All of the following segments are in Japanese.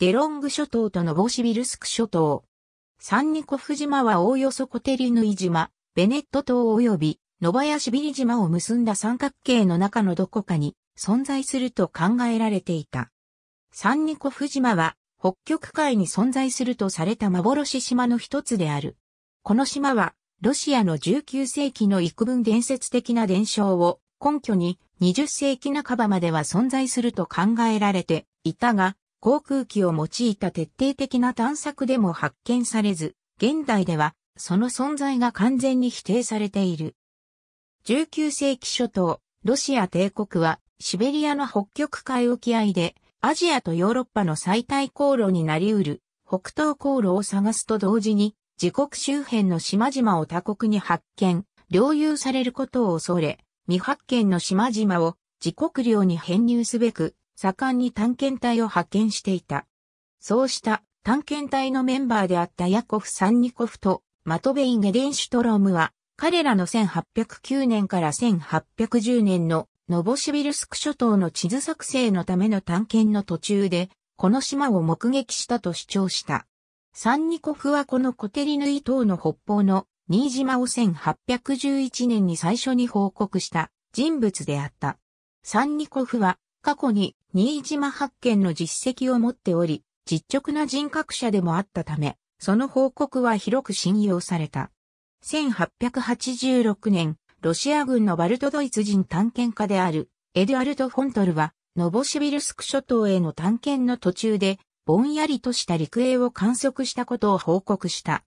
デロング諸島とノボシビルスク諸島。サンニコフ島はおおよそコテリヌイ島、ベネット島及びノバヤシビリ島を結んだ三角形の中のどこかに存在すると考えられていた。サンニコフ島は北極海に存在するとされた幻島の一つである。この島はロシアの19世紀の幾分伝説的な伝承を根拠に20世紀半ばまでは存在すると考えられていたが、航空機を用いた徹底的な探索でも発見されず、現代ではその存在が完全に否定されている。19世紀初頭、ロシア帝国はシベリアの北極海沖合でアジアとヨーロッパの最大航路になり得る北東航路を探すと同時に自国周辺の島々を他国に発見、領有されることを恐れ、未発見の島々を自国領に編入すべく盛んに探検隊を派遣していた。そうした探検隊のメンバーであったヤコフ・サンニコフとマトベイ・ゲデンシュトロームは、彼らの1809年から1810年のノボシビルスク諸島の地図作成のための探検の途中で、この島を目撃したと主張した。サンニコフはこのコテリヌイ島の北方の新島を1811年に最初に報告した人物であった。サンニコフは過去に新島発見の実績を持っており、実直な人格者でもあったため、その報告は広く信用された。1886年、ロシア軍のバルトドイツ人探検家であるエドアルト・フォントルは、ノボシビルスク諸島への探検の途中で、ぼんやりとした陸営を観測したことを報告した。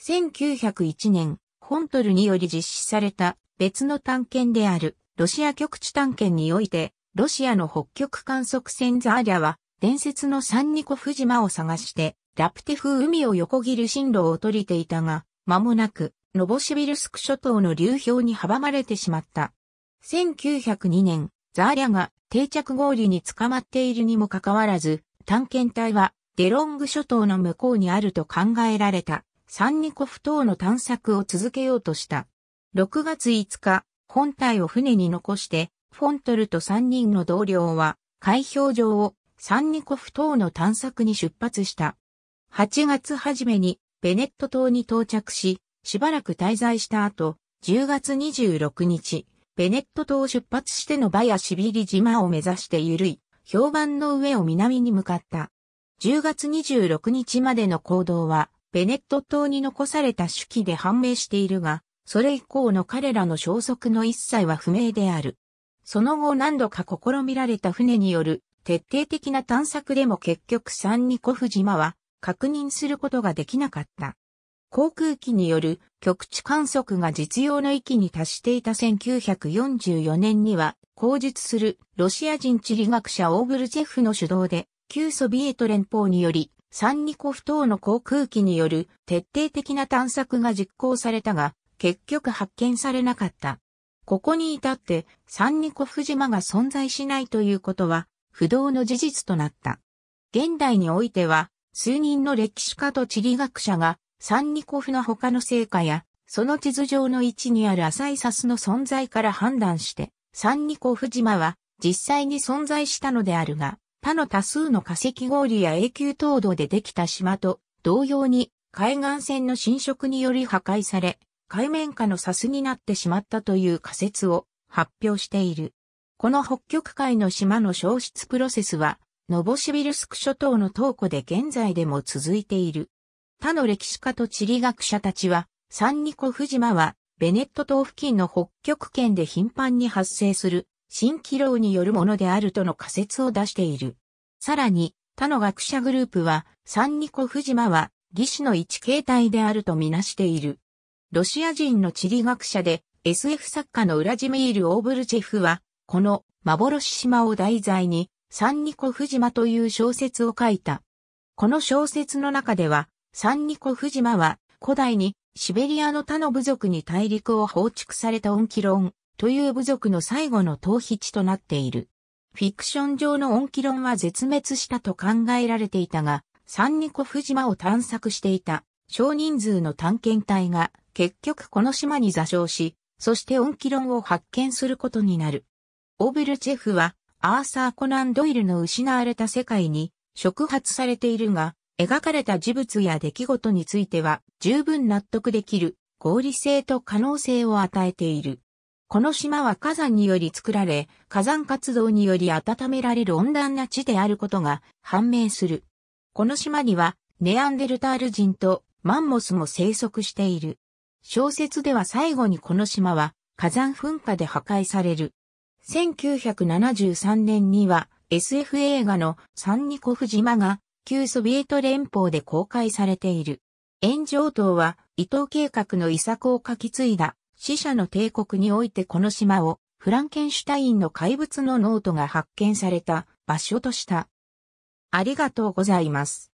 1901年、フォントルにより実施された別の探検であるロシア局地探検において、ロシアの北極観測船ザーリャは、伝説のサンニコフ島を探して、ラプテフ海を横切る進路を取りていたが、間もなく、ノボシビルスク諸島の流氷に阻まれてしまった。1902年、ザーリャが定着氷に捕まっているにもかかわらず、探検隊はデロング諸島の向こうにあると考えられたサンニコフ島の探索を続けようとした。6月5日、本体を船に残してフォントルと三人の同僚は、開票場をサンニコフ島の探索に出発した。8月初めにベネット島に到着し、しばらく滞在した後、10月26日、ベネット島を出発してのバヤシビリ島を目指して緩い、評判の上を南に向かった。10月26日までの行動は、ベネット島に残された手記で判明しているが、それ以降の彼らの消息の一切は不明である。その後何度か試みられた船による徹底的な探索でも結局サンニコフ島は確認することができなかった。航空機による局地観測が実用の域に達していた1944年には、後述するロシア人地理学者オーグルジェフの主導で、旧ソビエト連邦により、サンニコフ等の航空機による徹底的な探索が実行されたが、結局発見されなかった。ここに至って三ニコフ島が存在しないということは不動の事実となった。現代においては数人の歴史家と地理学者が三ニコフの他の成果やその地図上の位置にある浅いサスの存在から判断して三ニコフ島は実際に存在したのであるが他の多数の化石氷や永久凍土でできた島と同様に海岸線の侵食により破壊され、海面下のサスになってしまったという仮説を発表している。この北極海の島の消失プロセスは、ノボシビルスク諸島の東湖で現在でも続いている。他の歴史家と地理学者たちは、サンニコフ島は、ベネット島付近の北極圏で頻繁に発生する、新気楼によるものであるとの仮説を出している。さらに、他の学者グループは、サンニコフ島は、義士の一形態であるとみなしている。ロシア人の地理学者で SF 作家のウラジミール・オーブルチェフは、この幻島を題材に、サンニコフ島という小説を書いた。この小説の中では、サンニコフ島は古代にシベリアの他の部族に大陸を放逐されたオンキロンという部族の最後の逃避地となっている。フィクション上のオンキロンは絶滅したと考えられていたが、サンニコフ島を探索していた少人数の探検隊が結局この島に座礁し、そして恩気論を発見することになる。オベルチェフは、アーサー・コナン・ドイルの失われた世界に触発されているが、描かれた事物や出来事については十分納得できる合理性と可能性を与えている。この島は火山により作られ、火山活動により温められる温暖な地であることが判明する。この島にはネアンデルタール人とマンモスも生息している。小説では最後にこの島は火山噴火で破壊される。1973年には SF 映画のサンニコフ島が旧ソビエト連邦で公開されている。炎上島は伊藤計画の遺作を書き継いだ死者の帝国においてこの島をフランケンシュタインの怪物のノートが発見された場所とした。ありがとうございます。